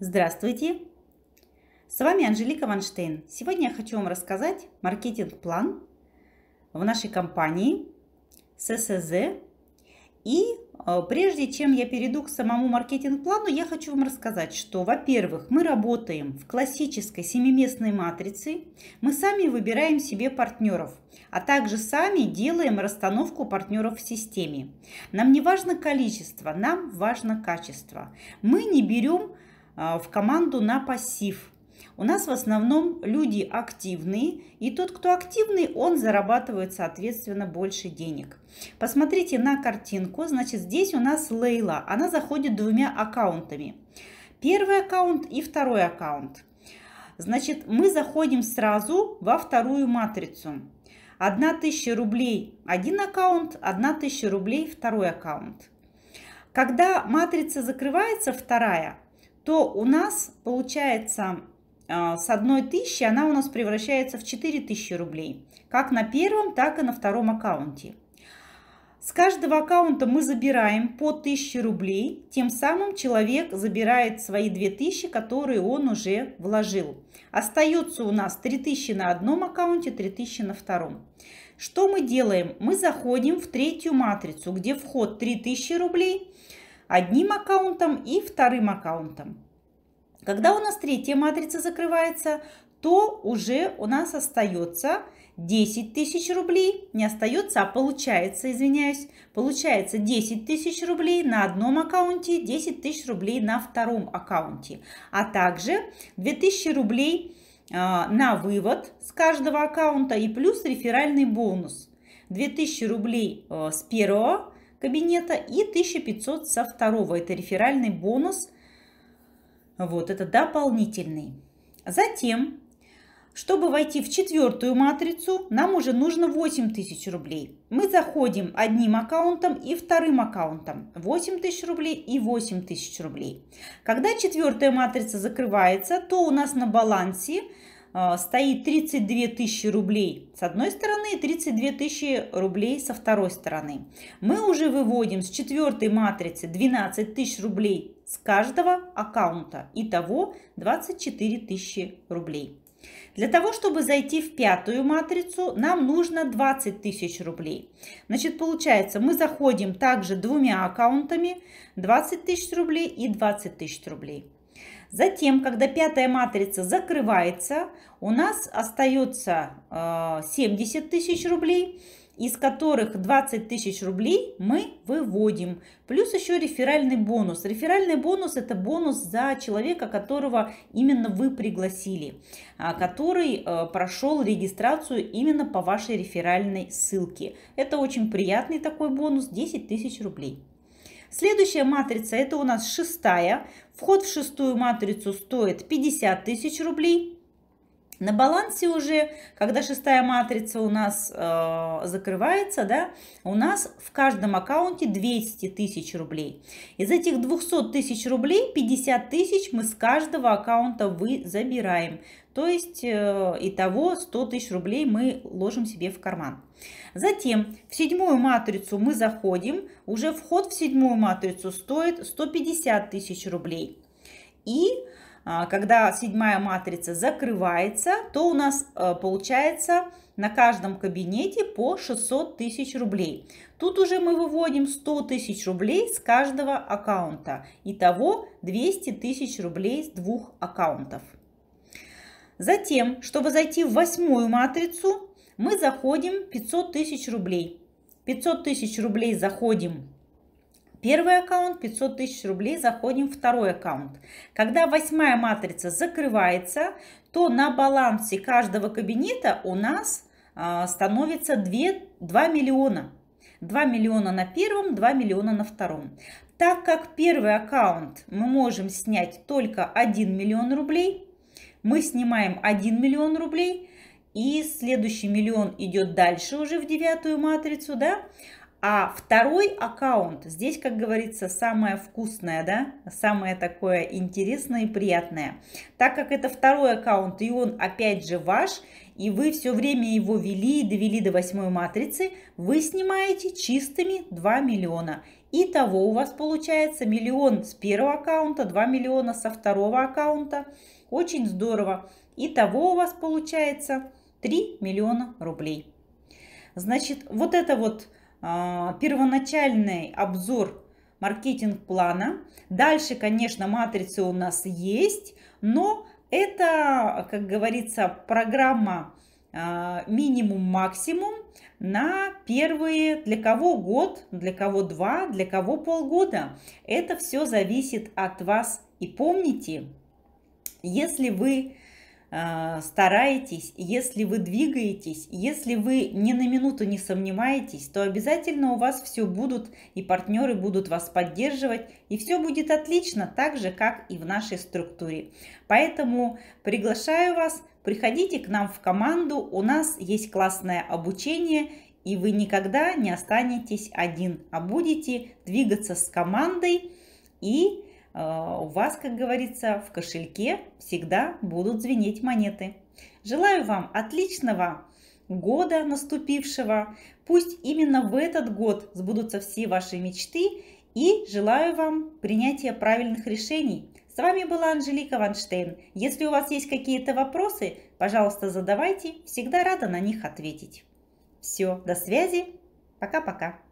Здравствуйте! С вами Анжелика Ванштейн. Сегодня я хочу вам рассказать маркетинг-план в нашей компании ССЗ. И э, прежде чем я перейду к самому маркетинг-плану, я хочу вам рассказать, что, во-первых, мы работаем в классической семиместной матрице, мы сами выбираем себе партнеров, а также сами делаем расстановку партнеров в системе. Нам не важно количество, нам важно качество. Мы не берем а, в команду на пассив. У нас в основном люди активные, и тот, кто активный, он зарабатывает, соответственно, больше денег. Посмотрите на картинку. Значит, здесь у нас Лейла. Она заходит двумя аккаунтами. Первый аккаунт и второй аккаунт. Значит, мы заходим сразу во вторую матрицу. 1000 рублей один аккаунт, 1000 рублей второй аккаунт. Когда матрица закрывается, вторая, то у нас получается а, с одной тысячи она у нас превращается в 4000 рублей. Как на первом, так и на втором аккаунте. С каждого аккаунта мы забираем по 1000 рублей, тем самым человек забирает свои 2000, которые он уже вложил. Остается у нас 3000 на одном аккаунте, 3000 на втором. Что мы делаем? Мы заходим в третью матрицу, где вход 3000 рублей – одним аккаунтом и вторым аккаунтом. Когда у нас третья матрица закрывается, то уже у нас остается 10 тысяч рублей. Не остается, а получается, извиняюсь. Получается 10 тысяч рублей на одном аккаунте, 10 тысяч рублей на втором аккаунте. А также 2000 рублей а, на вывод с каждого аккаунта и плюс реферальный бонус. 2000 рублей а, с первого кабинета и 1500 со второго. Это реферальный бонус. Вот, это дополнительный. Затем, чтобы войти в четвертую матрицу, нам уже нужно 8000 рублей. Мы заходим одним аккаунтом и вторым аккаунтом. 8000 рублей и 8000 рублей. Когда четвертая матрица закрывается, то у нас на балансе Э, стоит 32 тысячи рублей с одной стороны и 32 тысячи рублей со второй стороны. Мы уже выводим с четвертой матрицы 12 тысяч рублей с каждого аккаунта. Итого 24 тысячи рублей. Для того, чтобы зайти в пятую матрицу, нам нужно 20 тысяч рублей. Значит, получается, мы заходим также двумя аккаунтами 20 тысяч рублей и 20 тысяч рублей. Затем, когда пятая матрица закрывается, у нас остается 70 э, тысяч рублей, из которых 20 тысяч рублей мы выводим. Плюс еще реферальный бонус. Реферальный бонус – это бонус за человека, которого именно вы пригласили, а, который э, прошел регистрацию именно по вашей реферальной ссылке. Это очень приятный такой бонус – 10 тысяч рублей. Следующая матрица это у нас шестая. Вход в шестую матрицу стоит 50 тысяч рублей. На балансе уже, когда шестая матрица у нас э, закрывается, да, у нас в каждом аккаунте 200 тысяч рублей. Из этих 200 тысяч рублей 50 тысяч мы с каждого аккаунта вы забираем. То есть э, итого 100 тысяч рублей мы ложим себе в карман. Затем в седьмую матрицу мы заходим. Уже вход в седьмую матрицу стоит 150 тысяч рублей. И а, когда седьмая матрица закрывается, то у нас э, получается на каждом кабинете по 600 тысяч рублей. Тут уже мы выводим 100 тысяч рублей с каждого аккаунта. Итого 200 тысяч рублей с двух аккаунтов. Затем, чтобы зайти в восьмую матрицу, мы заходим 500 тысяч рублей. 500 тысяч рублей заходим Первый аккаунт 500 тысяч рублей, заходим в второй аккаунт. Когда восьмая матрица закрывается, то на балансе каждого кабинета у нас а, становится 2, 2 миллиона. 2 миллиона на первом, 2 миллиона на втором. Так как первый аккаунт мы можем снять только 1 миллион рублей, мы снимаем 1 миллион рублей, и следующий миллион идет дальше уже в девятую матрицу, да, а второй аккаунт, здесь, как говорится, самое вкусное, да, самое такое интересное и приятное. Так как это второй аккаунт, и он опять же ваш, и вы все время его вели и довели до восьмой матрицы, вы снимаете чистыми 2 миллиона. Итого у вас получается миллион с первого аккаунта, 2 миллиона со второго аккаунта. Очень здорово. Итого у вас получается 3 миллиона рублей. Значит, вот это вот а, первоначальный обзор маркетинг-плана. Дальше, конечно, матрицы у нас есть, но это, как говорится, программа а, минимум-максимум на первые, для кого год, для кого два, для кого полгода. Это все зависит от вас. И помните, если вы Э, стараетесь, если вы двигаетесь, если вы ни на минуту не сомневаетесь, то обязательно у вас все будут и партнеры будут вас поддерживать, и все будет отлично, так же, как и в нашей структуре. Поэтому приглашаю вас, приходите к нам в команду, у нас есть классное обучение, и вы никогда не останетесь один, а будете двигаться с командой и Э, у вас, как говорится, в кошельке всегда будут звенеть монеты. Желаю вам отличного года наступившего. Пусть именно в этот год сбудутся все ваши мечты и желаю вам принятия правильных решений. С вами была Анжелика Ванштейн. Если у вас есть какие-то вопросы, пожалуйста, задавайте. Всегда рада на них ответить. Все, до связи. Пока-пока.